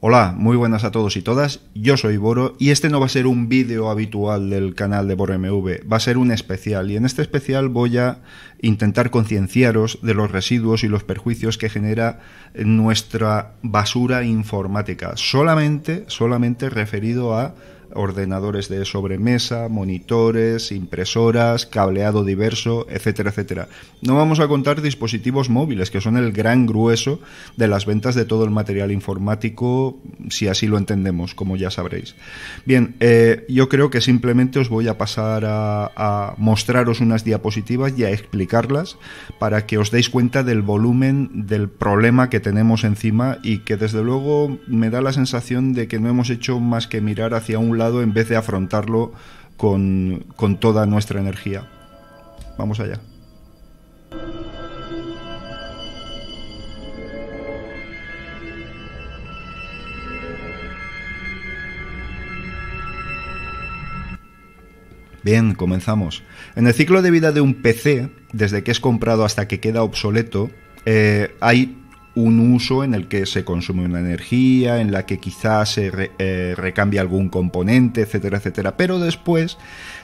Hola, muy buenas a todos y todas, yo soy Boro y este no va a ser un vídeo habitual del canal de BoroMV, va a ser un especial y en este especial voy a intentar concienciaros de los residuos y los perjuicios que genera nuestra basura informática, solamente, solamente referido a ordenadores de sobremesa, monitores, impresoras, cableado diverso, etcétera, etcétera. No vamos a contar dispositivos móviles, que son el gran grueso de las ventas de todo el material informático, si así lo entendemos, como ya sabréis. Bien, eh, yo creo que simplemente os voy a pasar a, a mostraros unas diapositivas y a explicarlas para que os deis cuenta del volumen del problema que tenemos encima y que desde luego me da la sensación de que no hemos hecho más que mirar hacia un lado en vez de afrontarlo con, toda nuestra energía. Vamos allá. Bien, comenzamos. En el ciclo de vida de un PC, desde que es comprado hasta que queda obsoleto, eh, hay un uso en el que se consume una energía, en la que quizás se eh, recambia algún componente, etcétera, etcétera. Pero después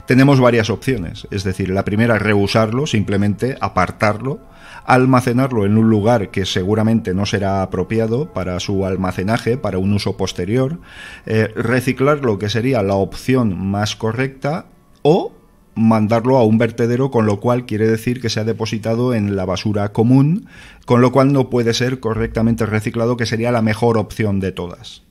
tenemos varias opciones. Es decir, la primera es reusarlo, simplemente apartarlo, almacenarlo en un lugar que seguramente no será apropiado para su almacenaje, para un uso posterior, eh, reciclarlo, que sería la opción más correcta, o mandarlo a un vertedero, con lo cual quiere decir que se ha depositado en la basura común, con lo cual no puede ser correctamente reciclado, que sería la mejor opción de todas.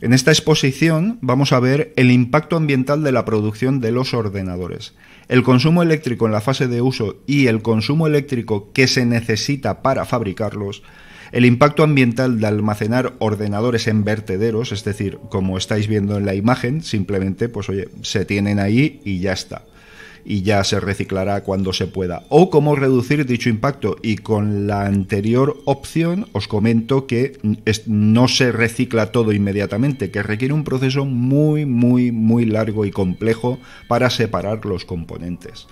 En esta exposición vamos a ver el impacto ambiental de la producción de los ordenadores, el consumo eléctrico en la fase de uso y el consumo eléctrico que se necesita para fabricarlos, el impacto ambiental de almacenar ordenadores en vertederos, es decir, como estáis viendo en la imagen, simplemente, pues, se tienen ahí y ya está y ya se reciclará cuando se pueda. O cómo reducir dicho impacto. Y con la anterior opción os comento que no se recicla todo inmediatamente, que requiere un proceso muy, muy, muy largo y complejo para separar los componentes.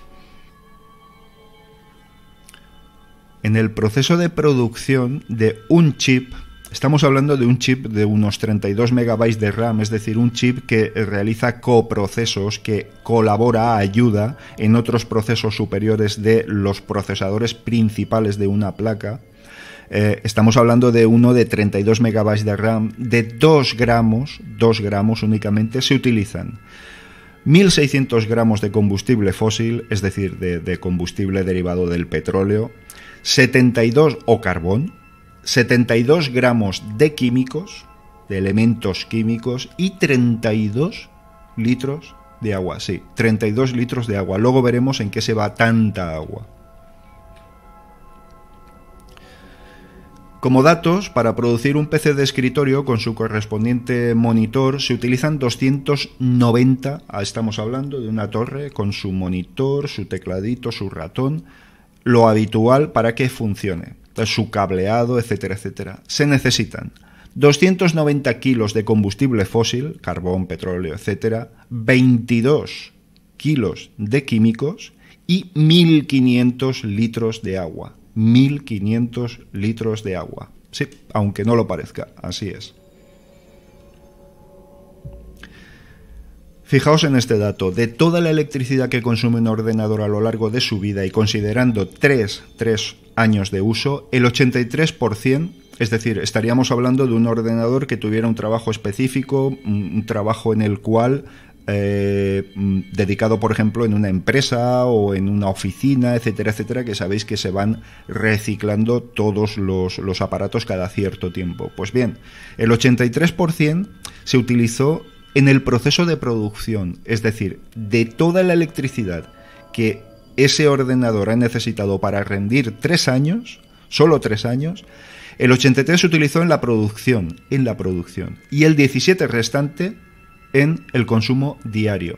en el proceso de producción de un chip, estamos hablando de un chip de unos 32 megabytes de RAM, es decir, un chip que realiza coprocesos, que colabora, ayuda en otros procesos superiores de los procesadores principales de una placa. Eh, estamos hablando de uno de 32 megabytes de RAM, de 2 gramos, 2 gramos únicamente se utilizan. 1.600 gramos de combustible fósil, es decir, de combustible derivado del petróleo, 72 o carbón, 72 gramos de químicos, de elementos químicos y 32 litros de agua. Sí, 32 litros de agua. Luego veremos en qué se va tanta agua. Como datos, para producir un PC de escritorio con su correspondiente monitor se utilizan 290, ah, estamos hablando de una torre, con su monitor, su tecladito, su ratón, lo habitual para que funcione. su cableado, etcétera, etcétera. Se necesitan 290 kilos de combustible fósil, carbón, petróleo, etcétera, 22 kilos de químicos y 1.500 litros de agua. 1.500 litros de agua. Sí, aunque no lo parezca, así es. Fijaos en este dato, de toda la electricidad que consume un ordenador a lo largo de su vida y considerando tres años de uso, el 83%, es decir, estaríamos hablando de un ordenador que tuviera un trabajo específico, un trabajo en el cual eh, mm, dedicado, por ejemplo, en una empresa o en una oficina, etcétera, etcétera, que sabéis que se van reciclando todos los, los aparatos cada cierto tiempo. Pues bien, el 83% se utilizó en el proceso de producción, es decir, de toda la electricidad que ese ordenador ha necesitado para rendir tres años, solo tres años, el 83 se utilizó en la producción, en la producción, y el 17 restante en el consumo diario.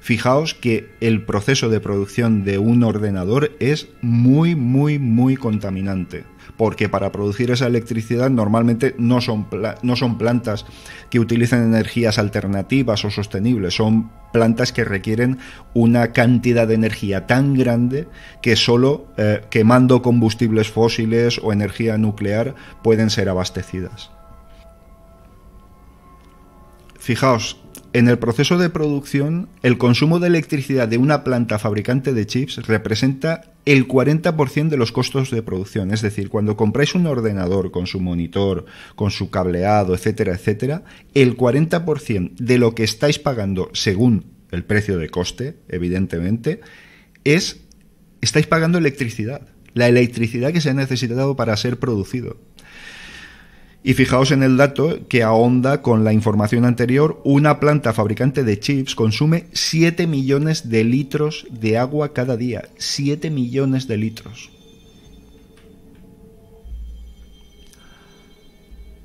Fijaos que el proceso de producción de un ordenador es muy, muy, muy contaminante porque para producir esa electricidad normalmente no son, no son plantas que utilizan energías alternativas o sostenibles, son plantas que requieren una cantidad de energía tan grande que solo eh, quemando combustibles fósiles o energía nuclear pueden ser abastecidas. Fijaos, en el proceso de producción, el consumo de electricidad de una planta fabricante de chips representa el 40% de los costos de producción. Es decir, cuando compráis un ordenador con su monitor, con su cableado, etcétera, etcétera, el 40% de lo que estáis pagando según el precio de coste, evidentemente, es estáis pagando electricidad. La electricidad que se ha necesitado para ser producido. Y fijaos en el dato que ahonda con la información anterior, una planta fabricante de chips consume 7 millones de litros de agua cada día. 7 millones de litros.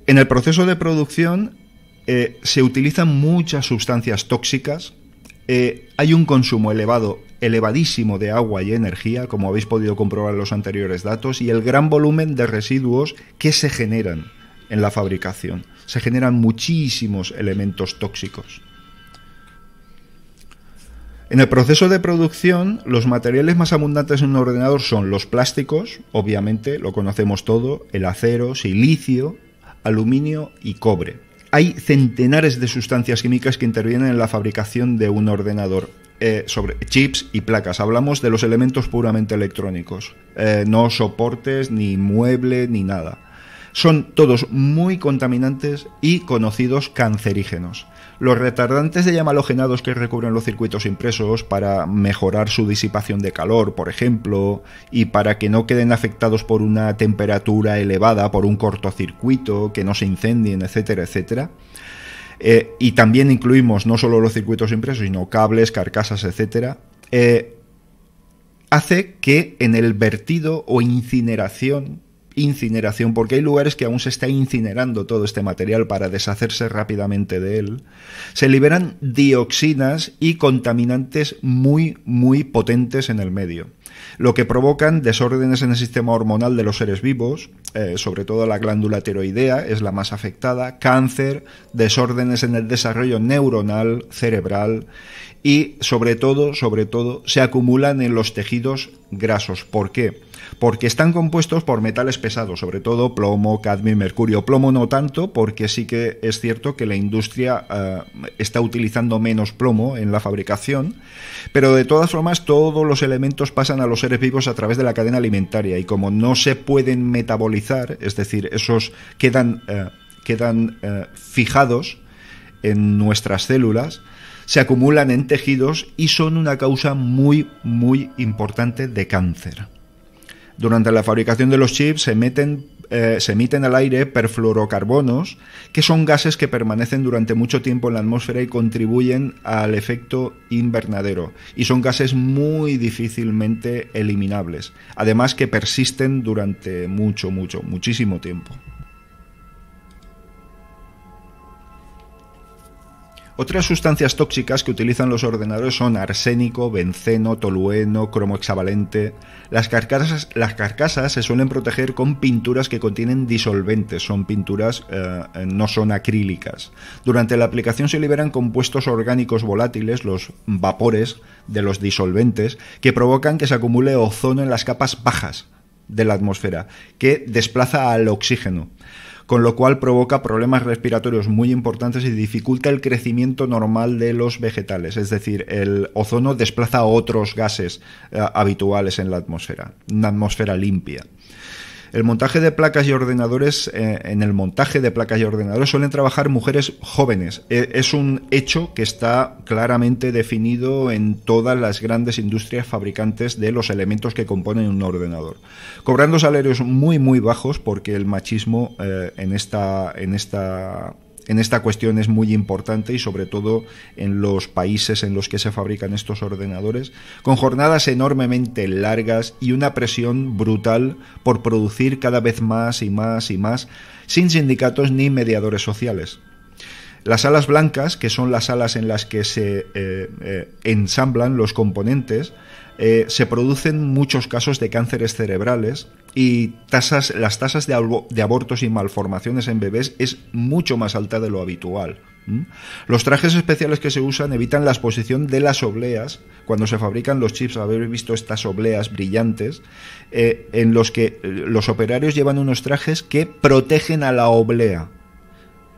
En el proceso de producción eh, se utilizan muchas sustancias tóxicas, eh, hay un consumo elevado, elevadísimo de agua y energía, como habéis podido comprobar en los anteriores datos, y el gran volumen de residuos que se generan en la fabricación. Se generan muchísimos elementos tóxicos. En el proceso de producción, los materiales más abundantes en un ordenador son los plásticos, obviamente, lo conocemos todo, el acero, silicio, aluminio y cobre. Hay centenares de sustancias químicas que intervienen en la fabricación de un ordenador. Eh, sobre chips y placas. Hablamos de los elementos puramente electrónicos. Eh, no soportes, ni mueble, ni nada. Son todos muy contaminantes y conocidos cancerígenos. Los retardantes de llama que recubren los circuitos impresos para mejorar su disipación de calor, por ejemplo, y para que no queden afectados por una temperatura elevada, por un cortocircuito, que no se incendien, etcétera, etcétera. Eh, y también incluimos no solo los circuitos impresos, sino cables, carcasas, etcétera. Eh, hace que en el vertido o incineración incineración, porque hay lugares que aún se está incinerando todo este material para deshacerse rápidamente de él, se liberan dioxinas y contaminantes muy, muy potentes en el medio lo que provocan desórdenes en el sistema hormonal de los seres vivos, eh, sobre todo la glándula tiroidea es la más afectada, cáncer, desórdenes en el desarrollo neuronal, cerebral y sobre todo, sobre todo, se acumulan en los tejidos grasos. ¿Por qué? Porque están compuestos por metales pesados, sobre todo plomo, cadmio y mercurio. Plomo no tanto, porque sí que es cierto que la industria eh, está utilizando menos plomo en la fabricación, pero de todas formas todos los elementos pasan a los seres vivos a través de la cadena alimentaria y como no se pueden metabolizar, es decir, esos quedan, eh, quedan eh, fijados en nuestras células, se acumulan en tejidos y son una causa muy, muy importante de cáncer. Durante la fabricación de los chips se meten eh, se emiten al aire perfluorocarbonos, que son gases que permanecen durante mucho tiempo en la atmósfera y contribuyen al efecto invernadero. Y son gases muy difícilmente eliminables. Además que persisten durante mucho, mucho, muchísimo tiempo. Otras sustancias tóxicas que utilizan los ordenadores son arsénico, benceno, tolueno, cromo hexavalente. Las carcasas, se suelen proteger con pinturas que contienen disolventes, son pinturas eh, eh, no son acrílicas. Durante la aplicación se liberan compuestos orgánicos volátiles, los vapores de los disolventes, que provocan que se acumule ozono en las capas bajas de la atmósfera, que desplaza al oxígeno con lo cual provoca problemas respiratorios muy importantes y dificulta el crecimiento normal de los vegetales. Es decir, el ozono desplaza otros gases eh, habituales en la atmósfera, una atmósfera limpia. El montaje de placas y ordenadores, eh, en el montaje de placas y ordenadores suelen trabajar mujeres jóvenes. E, es un hecho que está claramente definido en todas las grandes industrias fabricantes de los elementos que componen un ordenador. Cobrando salarios muy, muy bajos porque el machismo eh, en esta... En esta en esta cuestión es muy importante y sobre todo en los países en los que se fabrican estos ordenadores, con jornadas enormemente largas y una presión brutal por producir cada vez más y más y más, sin sindicatos ni mediadores sociales. Las alas blancas, que son las salas en las que se eh, eh, ensamblan los componentes, eh, se producen muchos casos de cánceres cerebrales y tasas, las tasas de, abortos y malformaciones en bebés es mucho más alta de lo habitual. Los trajes especiales que se usan evitan la exposición de las obleas, cuando se fabrican los chips, habéis visto estas obleas brillantes, eh, en los que eh, los operarios llevan unos trajes que protegen a la oblea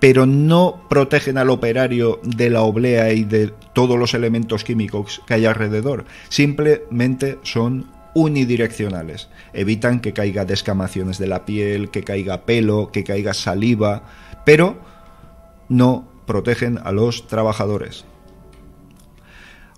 pero no protegen al operario de la oblea y de todos los elementos químicos que hay alrededor. Simplemente son unidireccionales. Evitan que caiga descamaciones de la piel, que caiga pelo, que caiga saliva, pero no protegen a los trabajadores.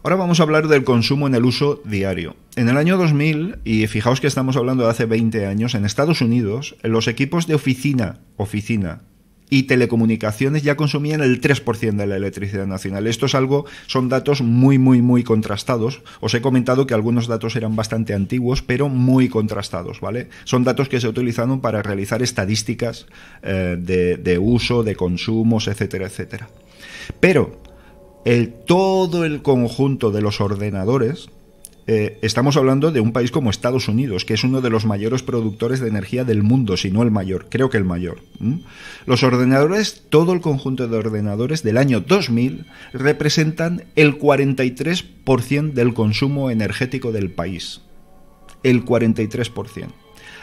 Ahora vamos a hablar del consumo en el uso diario. En el año 2000, y fijaos que estamos hablando de hace 20 años, en Estados Unidos, los equipos de oficina, oficina, y telecomunicaciones ya consumían el 3% de la electricidad nacional. Esto es algo, son datos muy, muy, muy contrastados. Os he comentado que algunos datos eran bastante antiguos, pero muy contrastados, ¿vale? Son datos que se utilizaron para realizar estadísticas eh, de, uso, de consumos, etcétera, etcétera. Pero todo el conjunto de los ordenadores eh, estamos hablando de un país como Estados Unidos, que es uno de los mayores productores de energía del mundo, si no el mayor, creo que el mayor. Los ordenadores, todo el conjunto de ordenadores del año 2000, representan el 43% del consumo energético del país. El 43%.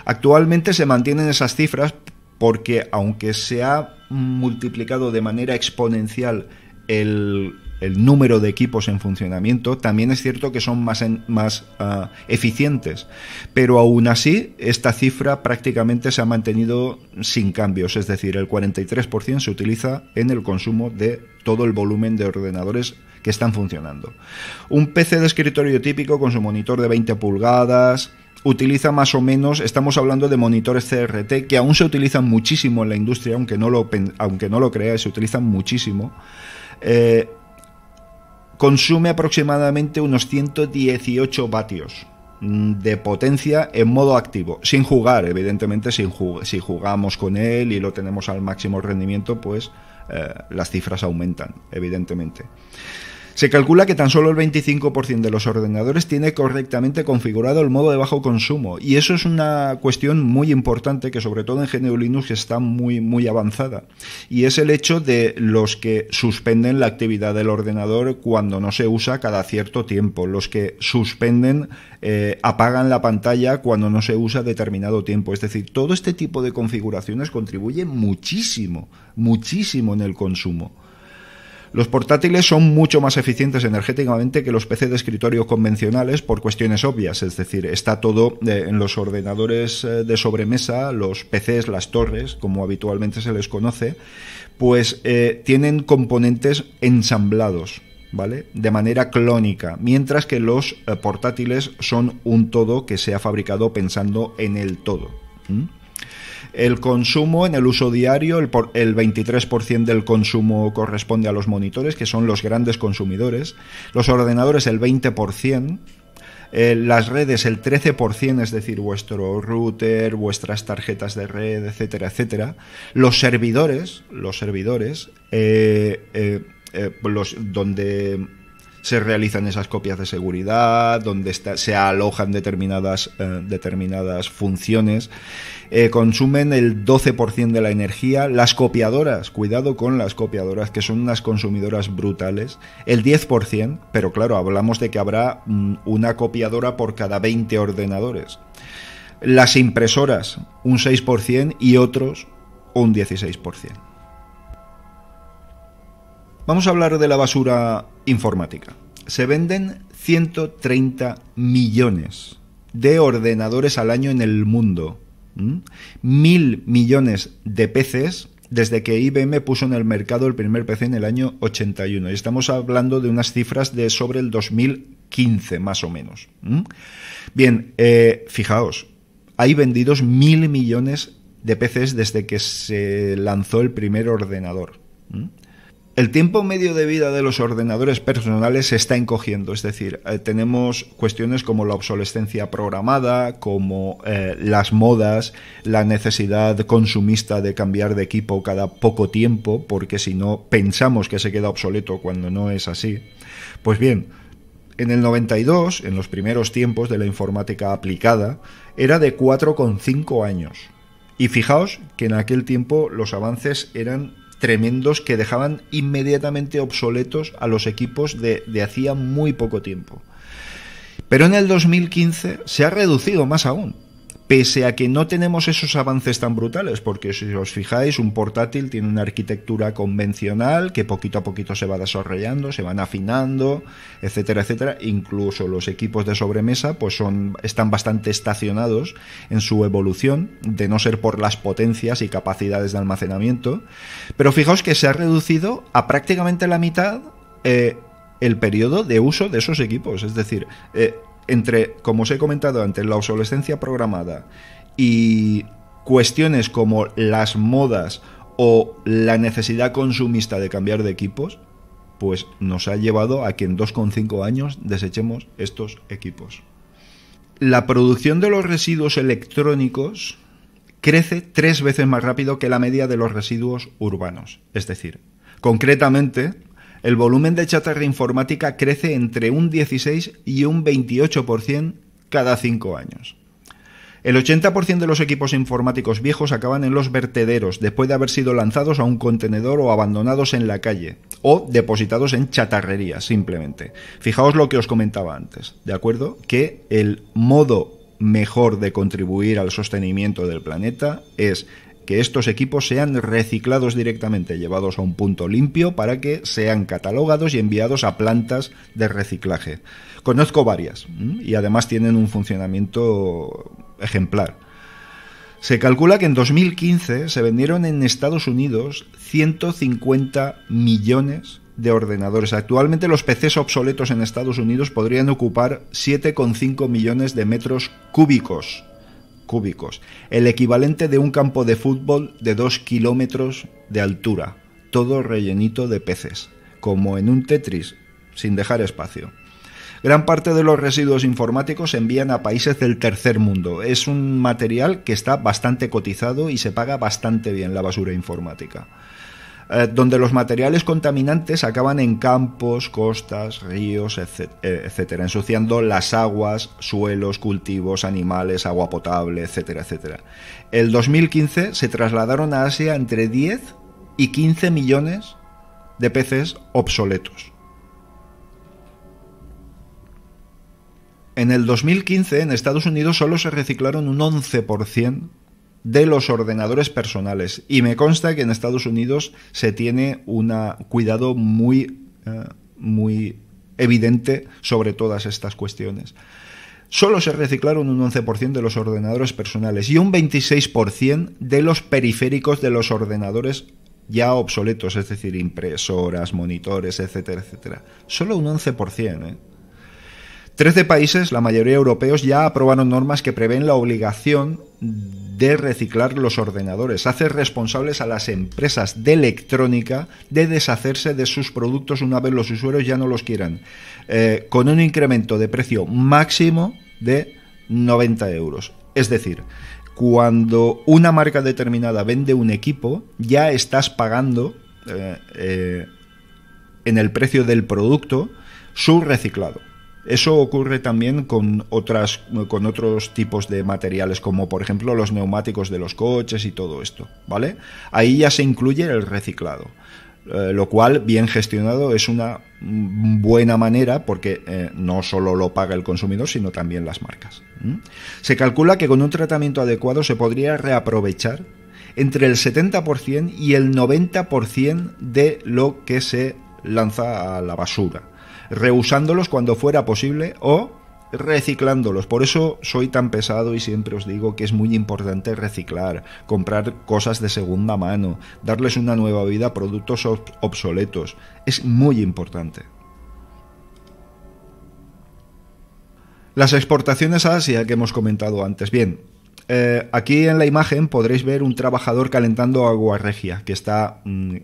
Actualmente se mantienen esas cifras porque aunque se ha multiplicado de manera exponencial el el número de equipos en funcionamiento, también es cierto que son más, más ah, eficientes. Pero aún así, esta cifra prácticamente se ha mantenido sin cambios, es decir, el 43% se utiliza en el consumo de todo el volumen de ordenadores que están funcionando. Un PC de escritorio típico con su monitor de 20 pulgadas, utiliza más o menos, estamos hablando de monitores CRT, que aún se utilizan muchísimo en la industria, aunque no lo, aunque no lo creáis, se utilizan muchísimo. Eh, consume aproximadamente unos 118 vatios mm, de potencia en modo activo, sin jugar, evidentemente, sin si jugamos con él y lo tenemos al máximo rendimiento, pues eh, las cifras aumentan, evidentemente. Se calcula que tan solo el 25% de los ordenadores tiene correctamente configurado el modo de bajo consumo y eso es una cuestión muy importante que sobre todo en GNU Linux está muy muy avanzada y es el hecho de los que suspenden la actividad del ordenador cuando no se usa cada cierto tiempo, los que suspenden eh, apagan la pantalla cuando no se usa determinado tiempo, es decir, todo este tipo de configuraciones contribuye muchísimo, muchísimo en el consumo. Los portátiles son mucho más eficientes energéticamente que los PC de escritorio convencionales por cuestiones obvias, es decir, está todo eh, en los ordenadores eh, de sobremesa, los PCs, las torres, como habitualmente se les conoce, pues eh, tienen componentes ensamblados, ¿vale? De manera clónica, mientras que los portátiles son un todo que se ha fabricado pensando en el todo. El consumo en el uso diario, el, el 23% del consumo corresponde a los monitores, que son los grandes consumidores. Los ordenadores, el 20%. Eh, las redes el 13%, es decir, vuestro router, vuestras tarjetas de red, etcétera, etcétera. Los servidores, los servidores, eh, eh, los, donde se realizan esas copias de seguridad, donde se alojan determinadas, determinadas funciones eh, consumen el 12% de la energía, las copiadoras, cuidado con las copiadoras, que son unas consumidoras brutales, el 10%, pero claro, hablamos de que habrá mm, una copiadora por cada 20 ordenadores. Las impresoras, un 6% y otros, un 16%. Vamos a hablar de la basura informática. Se venden 130 millones de ordenadores al año en el mundo mil millones de peces desde que IBM puso en el mercado el primer PC en el año 81. Y estamos hablando de unas cifras de sobre el 2015, más o menos. Bien, eh, fijaos, hay vendidos mil millones de peces desde que se lanzó el primer ordenador. El tiempo medio de vida de los ordenadores personales se está encogiendo, es decir, eh, tenemos cuestiones como la obsolescencia programada, como eh, las modas, la necesidad consumista de cambiar de equipo cada poco tiempo, porque si no pensamos que se queda obsoleto cuando no es así. Pues bien, en el 92, en los primeros tiempos de la informática aplicada, era de 4,5 años. Y fijaos que en aquel tiempo los avances eran tremendos que dejaban inmediatamente obsoletos a los equipos de, hacía muy poco tiempo. Pero en el 2015 se ha reducido más aún pese a que no tenemos esos avances tan brutales, porque si os fijáis, un portátil tiene una arquitectura convencional que poquito a poquito se va desarrollando, se van afinando, etcétera, etcétera. Incluso los equipos de sobremesa pues son, están bastante estacionados en su evolución, de no ser por las potencias y capacidades de almacenamiento. Pero fijaos que se ha reducido a prácticamente la mitad eh, el periodo de uso de esos equipos. Es decir, eh, entre, como os he comentado antes, la obsolescencia programada y cuestiones como las modas o la necesidad consumista de cambiar de equipos, pues nos ha llevado a que en 2,5 años desechemos estos equipos. La producción de los residuos electrónicos crece tres veces más rápido que la media de los residuos urbanos. Es decir, concretamente, el volumen de chatarra informática crece entre un 16 y un 28% cada 5 años. El 80% de los equipos informáticos viejos acaban en los vertederos después de haber sido lanzados a un contenedor o abandonados en la calle o depositados en chatarrería, simplemente. Fijaos lo que os comentaba antes, ¿de acuerdo? Que el modo mejor de contribuir al sostenimiento del planeta es que estos equipos sean reciclados directamente, llevados a un punto limpio para que sean catalogados y enviados a plantas de reciclaje. Conozco varias y además tienen un funcionamiento ejemplar. Se calcula que en 2015 se vendieron en Estados Unidos 150 millones de ordenadores. Actualmente los PCs obsoletos en Estados Unidos podrían ocupar 7,5 millones de metros cúbicos cúbicos, el equivalente de un campo de fútbol de 2 kilómetros de altura, todo rellenito de peces, como en un Tetris, sin dejar espacio. Gran parte de los residuos informáticos se envían a países del tercer mundo. Es un material que está bastante cotizado y se paga bastante bien la basura informática. Eh, donde los materiales contaminantes acaban en campos, costas, ríos, eh, etcétera, ensuciando las aguas, suelos, cultivos, animales, agua potable, etcétera, etcétera. El 2015 se trasladaron a Asia entre 10 y 15 millones de peces obsoletos. En el 2015 en Estados Unidos solo se reciclaron un 11% de los ordenadores personales. Y me consta que en Estados Unidos se tiene un cuidado muy, eh, muy evidente sobre todas estas cuestiones. Solo se reciclaron un 11% de los ordenadores personales y un 26% de los periféricos de los ordenadores ya obsoletos, es decir, impresoras, monitores, etcétera, etcétera. Solo un 11%. ¿eh? Trece países, la mayoría europeos, ya aprobaron normas que prevén la obligación de reciclar los ordenadores. Hace responsables a las empresas de electrónica de deshacerse de sus productos una vez los usuarios ya no los quieran, eh, con un incremento de precio máximo de 90 euros. Es decir, cuando una marca determinada vende un equipo, ya estás pagando eh, eh, en el precio del producto su reciclado. Eso ocurre también con, otros tipos de materiales, como por ejemplo los neumáticos de los coches y todo esto, ¿vale? Ahí ya se incluye el reciclado. Eh, lo cual, bien gestionado, es una buena manera porque eh, no solo lo paga el consumidor, sino también las marcas. Se calcula que con un tratamiento adecuado se podría reaprovechar entre el 70% y el 90% de lo que se lanza a la basura reusándolos cuando fuera posible o reciclándolos. Por eso soy tan pesado y siempre os digo que es muy importante reciclar, comprar cosas de segunda mano, darles una nueva vida a productos obsoletos. Es muy importante. Las exportaciones a Asia que hemos comentado antes. Bien, eh, aquí en la imagen podréis ver un trabajador calentando agua regia, que está mm, eh,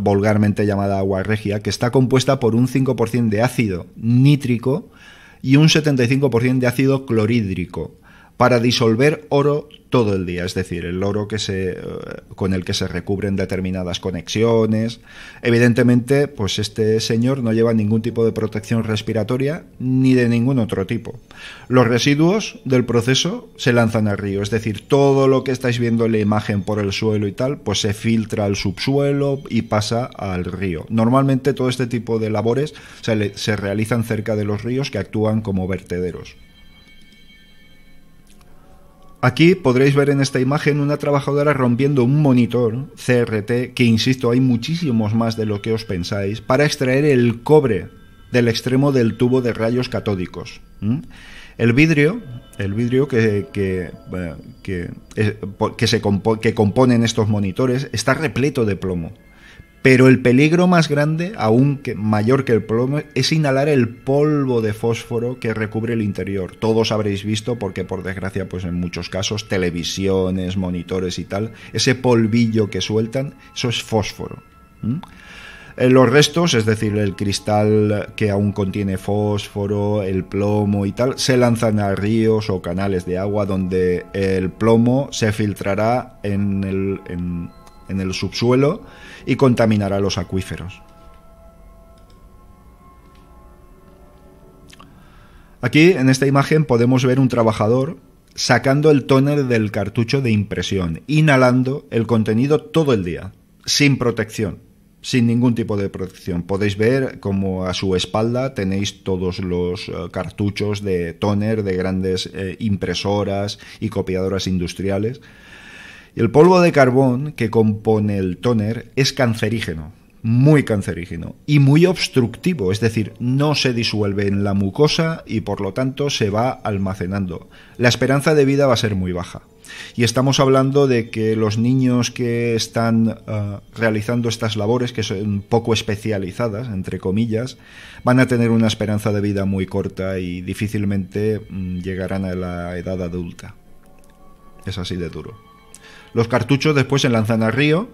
vulgarmente llamada agua regia, que está compuesta por un 5% de ácido nítrico y un 75% de ácido clorhídrico para disolver oro todo el día, es decir, el oro que se, eh, con el que se recubren determinadas conexiones. Evidentemente, pues este señor no lleva ningún tipo de protección respiratoria ni de ningún otro tipo. Los residuos del proceso se lanzan al río, es decir, todo lo que estáis viendo en la imagen por el suelo y tal, pues se filtra al subsuelo y pasa al río. Normalmente todo este tipo de labores se realizan cerca de los ríos que actúan como vertederos. Aquí podréis ver en esta imagen una trabajadora rompiendo un monitor CRT, que insisto, hay muchísimos más de lo que os pensáis, para extraer el cobre del extremo del tubo de rayos catódicos. El vidrio, el vidrio que, que, eh, se que componen estos monitores, está repleto de plomo. Pero el peligro más grande, aún mayor que el plomo, es inhalar el polvo de fósforo que recubre el interior. Todos habréis visto, porque por desgracia, pues en muchos casos, televisiones, monitores y tal, ese polvillo que sueltan, eso es fósforo. Eh, los restos, es decir, el cristal que aún contiene fósforo, el plomo y tal, se lanzan a ríos o canales de agua donde el plomo se filtrará en el subsuelo y contaminará los acuíferos. Aquí, en esta imagen, podemos ver un trabajador sacando el tóner del cartucho de impresión, inhalando el contenido todo el día, sin protección, sin ningún tipo de protección. Podéis ver como a su espalda tenéis todos los eh, cartuchos de tóner de grandes eh, impresoras y copiadoras industriales el polvo de carbón que compone el tóner es cancerígeno, muy cancerígeno y muy obstructivo, es decir, no se disuelve en la mucosa y por lo tanto se va almacenando. La esperanza de vida va a ser muy baja. Y estamos hablando de que los niños que están ah, realizando estas labores, que son poco especializadas, entre comillas, van a tener una esperanza de vida muy corta y difícilmente mm, llegarán a la edad adulta. Es así de duro. Los cartuchos después se lanzan al río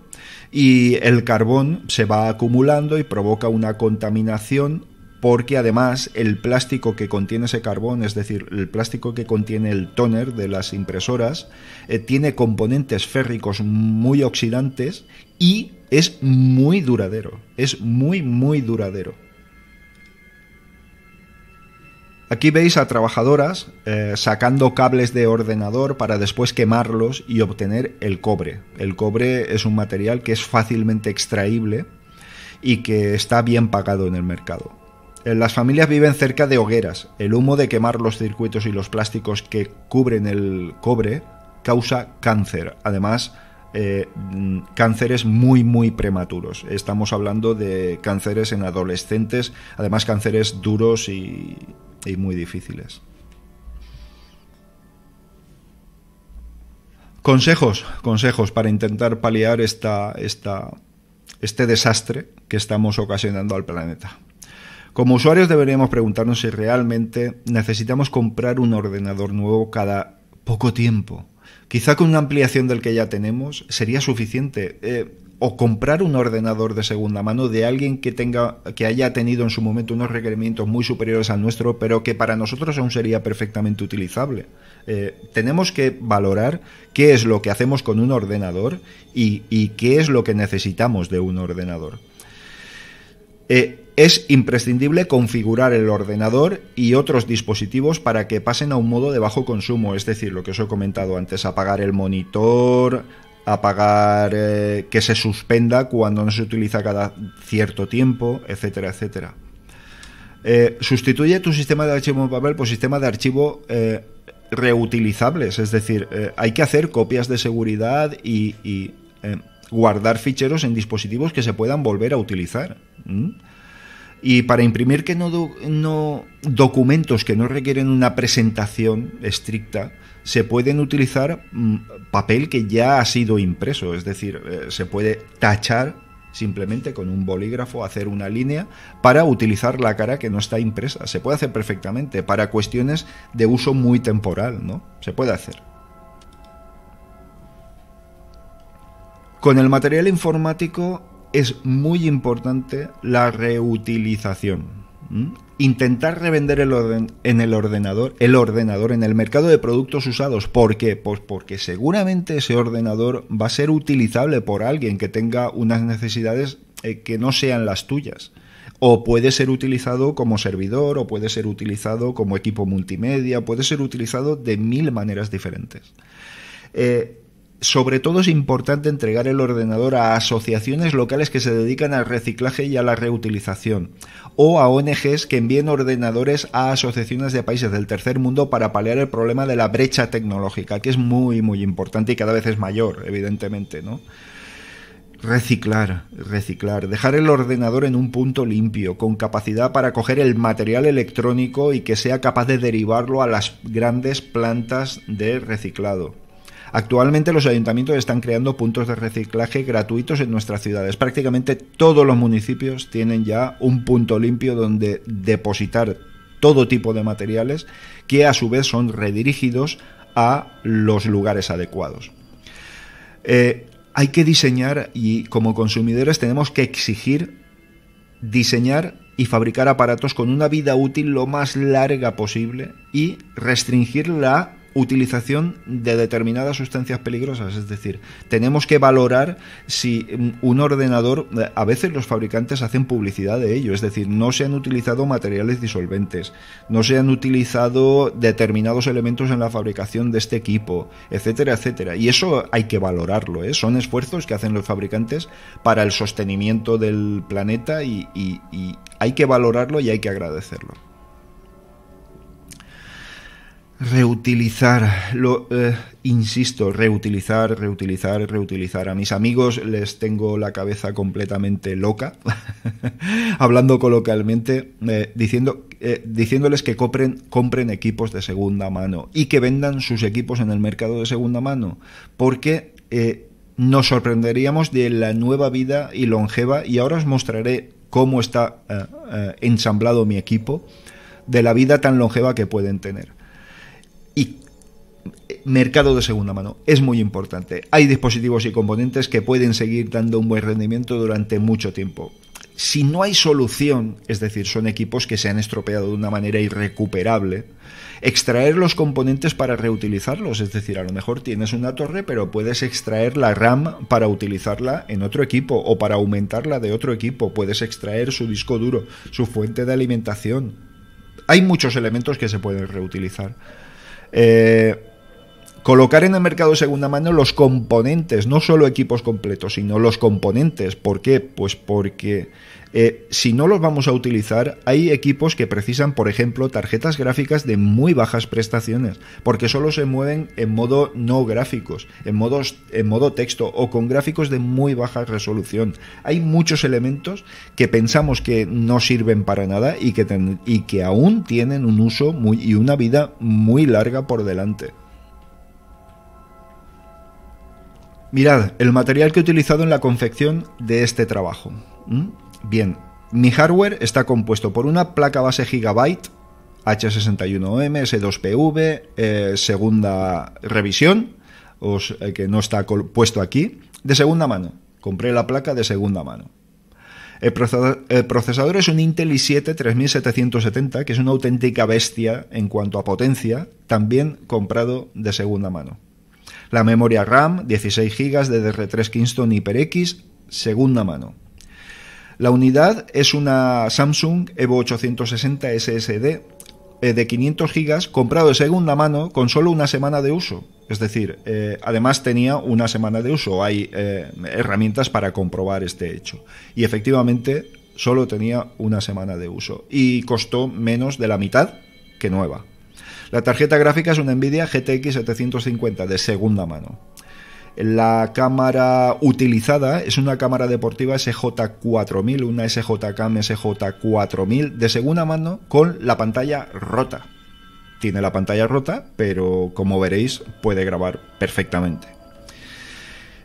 y el carbón se va acumulando y provoca una contaminación porque además el plástico que contiene ese carbón, es decir, el plástico que contiene el tóner de las impresoras, eh, tiene componentes férricos muy oxidantes y es muy duradero, es muy, muy duradero. Aquí veis a trabajadoras eh, sacando cables de ordenador para después quemarlos y obtener el cobre. El cobre es un material que es fácilmente extraíble y que está bien pagado en el mercado. Eh, las familias viven cerca de hogueras. El humo de quemar los circuitos y los plásticos que cubren el cobre causa cáncer. Además, eh, mm, cánceres muy muy prematuros. Estamos hablando de cánceres en adolescentes, además cánceres duros y, y muy difíciles. Consejos, consejos para intentar paliar esta, esta, este desastre que estamos ocasionando al planeta. Como usuarios deberíamos preguntarnos si realmente necesitamos comprar un ordenador nuevo cada poco tiempo. Quizá con una ampliación del que ya tenemos sería suficiente. Eh, o comprar un ordenador de segunda mano de alguien que tenga que haya tenido en su momento unos requerimientos muy superiores al nuestro, pero que para nosotros aún sería perfectamente utilizable. Eh, tenemos que valorar qué es lo que hacemos con un ordenador y, qué es lo que necesitamos de un ordenador. Eh, es imprescindible configurar el ordenador y otros dispositivos para que pasen a un modo de bajo consumo, es decir, lo que os he comentado antes, apagar el monitor, apagar, eh, que se suspenda cuando no se utiliza cada cierto tiempo, etcétera, etcétera. Eh, sustituye tu sistema de archivo en papel por sistema de archivo eh, reutilizables, es decir, hay que hacer copias de seguridad y, guardar ficheros en dispositivos que se puedan volver a utilizar. Y para imprimir que no documentos que no requieren una presentación estricta, se pueden utilizar mm, papel que ya ha sido impreso, es decir, eh, se puede tachar simplemente con un bolígrafo hacer una línea para utilizar la cara que no está impresa. Se puede hacer perfectamente para cuestiones de uso muy temporal, ¿no? Se puede hacer. Con el material informático es muy importante la reutilización. ¿Mm? Intentar revender el en el ordenador, el ordenador en el mercado de productos usados. ¿Por qué? Pues porque seguramente ese ordenador va a ser utilizable por alguien que tenga unas necesidades eh, que no sean las tuyas. O puede ser utilizado como servidor, o puede ser utilizado como equipo multimedia, puede ser utilizado de mil maneras diferentes. Eh, sobre todo es importante entregar el ordenador a asociaciones locales que se dedican al reciclaje y a la reutilización o a ONGs que envíen ordenadores a asociaciones de países del tercer mundo para paliar el problema de la brecha tecnológica, que es muy, muy importante y cada vez es mayor, evidentemente, ¿no? Reciclar, reciclar, dejar el ordenador en un punto limpio, con capacidad para coger el material electrónico y que sea capaz de derivarlo a las grandes plantas de reciclado Actualmente los ayuntamientos están creando puntos de reciclaje gratuitos en nuestras ciudades. Prácticamente todos los municipios tienen ya un punto limpio donde depositar todo tipo de materiales que a su vez son redirigidos a los lugares adecuados. Eh, hay que diseñar y como consumidores tenemos que exigir diseñar y fabricar aparatos con una vida útil lo más larga posible y restringir la utilización de determinadas sustancias peligrosas. Es decir, tenemos que valorar si mm, un ordenador, eh, a veces los fabricantes hacen publicidad de ello, es decir, no se han utilizado materiales disolventes, no se han utilizado determinados elementos en la fabricación de este equipo, etcétera, etcétera. Y eso hay que valorarlo, ¿eh? son esfuerzos que hacen los fabricantes para el sostenimiento del planeta y hay que valorarlo y hay que agradecerlo reutilizar, lo, eh, insisto, reutilizar, reutilizar, reutilizar. A mis amigos les tengo la cabeza completamente loca, hablando coloquialmente, eh, diciendo, eh, diciéndoles que compren, compren equipos de segunda mano y que vendan sus equipos en el mercado de segunda mano, porque nos sorprenderíamos de la nueva vida y longeva y ahora os mostraré cómo está ensamblado mi equipo, de la vida tan longeva que pueden tener y eh, mercado de segunda mano. Es muy importante. Hay dispositivos y componentes que pueden seguir dando un buen rendimiento durante mucho tiempo. Si no hay solución, es decir, son equipos que se han estropeado de una manera irrecuperable, extraer los componentes para reutilizarlos. Es decir, a lo mejor tienes una torre, pero puedes extraer la RAM para utilizarla en otro equipo o para aumentarla de otro equipo. Puedes extraer su disco duro, su fuente de alimentación. Hay muchos elementos que se pueden reutilizar. Eh, Colocar en el mercado de segunda mano los componentes, no solo equipos completos, sino los componentes. ¿Por qué? Pues porque eh, si no los vamos a utilizar, hay equipos que precisan, por ejemplo, tarjetas gráficas de muy bajas prestaciones, porque solo se mueven en modo no gráficos, en, modos, en modo texto o con gráficos de muy baja resolución. Hay muchos elementos que pensamos que no sirven para nada y que, y que aún tienen un uso muy, y una vida muy larga por delante. Mirad, el material que he utilizado en la confección de este trabajo. Bien, mi hardware está compuesto por una placa base Gigabyte H61M, S2PV, eh, segunda revisión, eh, que no está puesto aquí, de segunda mano. Compré la placa de segunda mano. el procesador es un Intel i7 3770, que es una auténtica bestia en cuanto a potencia, también comprado de segunda mano. La memoria RAM, 16 GB de DR3 Kingston HyperX, segunda mano. La unidad es una Samsung Evo 860 SSD eh, de 500 GB comprado de segunda mano con solo una semana de uso. Es decir, eh, además tenía una semana de uso. Hay eh, herramientas para comprobar este hecho. Y efectivamente solo tenía una semana de uso. Y costó menos de la mitad que nueva. La tarjeta gráfica es una Nvidia GTX 750 de segunda mano. La cámara utilizada es una cámara deportiva SJ4000, una SJCAM SJ4000 de segunda mano con la pantalla rota. Tiene la pantalla rota, pero como veréis puede grabar perfectamente.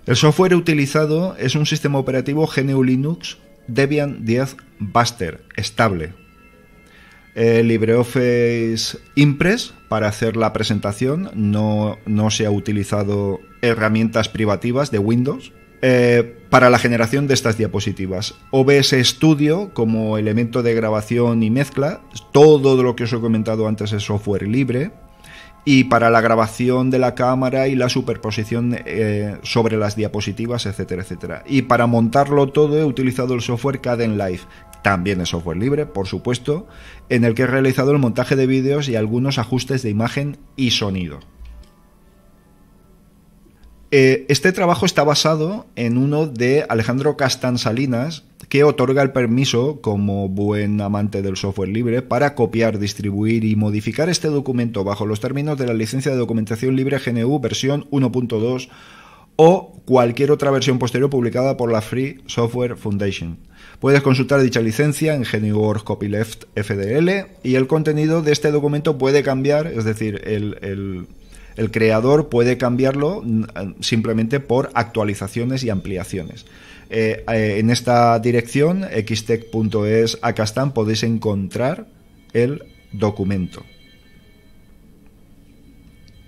El software utilizado es un sistema operativo GNU Linux Debian 10 Buster, estable, LibreOffice Impress para hacer la presentación. No, se ha utilizado herramientas privativas de Windows eh, para la generación de estas diapositivas. OBS Studio como elemento de grabación y mezcla. Todo lo que os he comentado antes es software libre. Y para la grabación de la cámara y la superposición eh, sobre las diapositivas, etcétera, etcétera. Y para montarlo todo he utilizado el software Caden Live, también de software libre, por supuesto, en el que he realizado el montaje de vídeos y algunos ajustes de imagen y sonido. Eh, este trabajo está basado en uno de Alejandro Salinas, que otorga el permiso, como buen amante del software libre, para copiar, distribuir y modificar este documento bajo los términos de la licencia de documentación libre GNU versión 1.2 o cualquier otra versión posterior publicada por la Free Software Foundation. Puedes consultar dicha licencia en GNU Copyleft FDL y el contenido de este documento puede cambiar, es decir, el, creador puede cambiarlo mm, simplemente por actualizaciones y ampliaciones. Eh, eh, en esta dirección, xtech.es acastan, podéis encontrar el documento.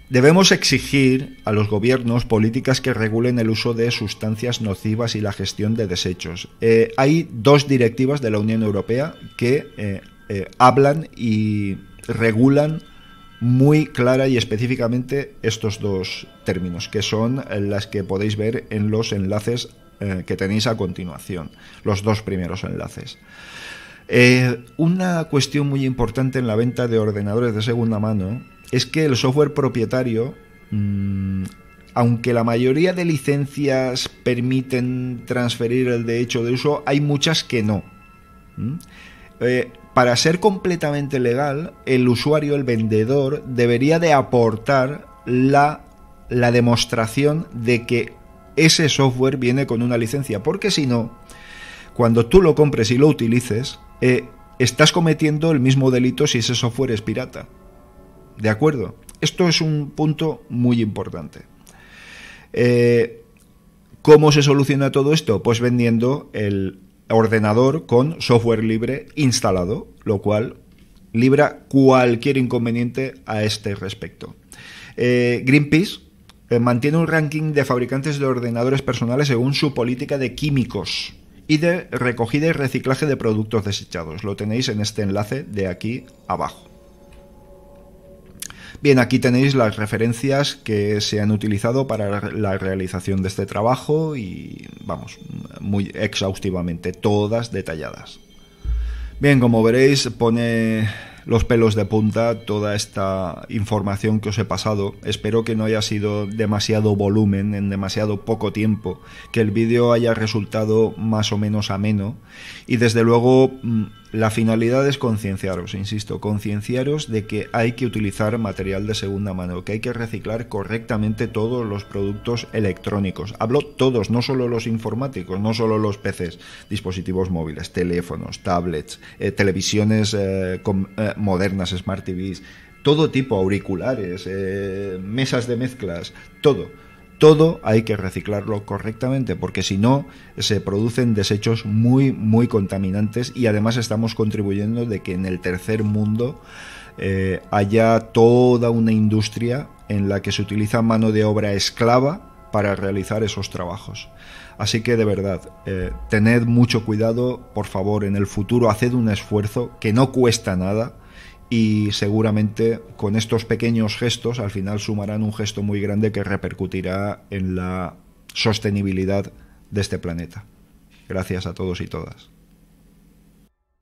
Debemos exigir a los gobiernos políticas que regulen el uso de sustancias nocivas y la gestión de desechos. Eh, hay dos directivas de la Unión Europea que eh, eh, hablan y regulan muy clara y específicamente estos dos términos, que son las que podéis ver en los enlaces que tenéis a continuación, los dos primeros enlaces. una cuestión muy importante en la venta de ordenadores de segunda mano es que el software propietario, mm, aunque la mayoría de licencias permiten transferir el derecho de uso, hay muchas que no. Eh, para ser completamente legal, el usuario, el vendedor, debería de aportar la, demostración de que ese software viene con una licencia, porque si no, cuando tú lo compres y lo utilices, eh, estás cometiendo el mismo delito si ese software es pirata. ¿De acuerdo? Esto es un punto muy importante. Eh, ¿Cómo se soluciona todo esto? Pues vendiendo el ordenador con software libre instalado, lo cual libra cualquier inconveniente a este respecto. Eh, Greenpeace eh, mantiene un ranking de fabricantes de ordenadores personales según su política de químicos y de recogida y reciclaje de productos desechados. Lo tenéis en este enlace de aquí abajo. Bien, aquí tenéis las referencias que se han utilizado para la realización de este trabajo y vamos, muy exhaustivamente, todas detalladas. Bien, como veréis, pone los pelos de punta toda esta información que os he pasado. Espero que no haya sido demasiado volumen en demasiado poco tiempo, que el vídeo haya resultado más o menos ameno y desde luego mm, la finalidad es concienciaros, insisto, concienciaros de que hay que utilizar material de segunda mano, que hay que reciclar correctamente todos los productos electrónicos. Hablo todos, no solo los informáticos, no solo los PCs, dispositivos móviles, teléfonos, tablets, eh, televisiones eh, eh, modernas, smart TVs, todo tipo, auriculares, mesas de mezclas, todo todo hay que reciclarlo correctamente porque si no se producen desechos muy muy contaminantes y además estamos contribuyendo de que en el tercer mundo eh, haya toda una industria en la que se utiliza mano de obra esclava para realizar esos trabajos. Así que de verdad, eh, tened mucho cuidado, por favor, en el futuro haced un esfuerzo que no cuesta nada y seguramente con estos pequeños gestos al final sumarán un gesto muy grande que repercutirá en la sostenibilidad de este planeta. Gracias a todos y todas.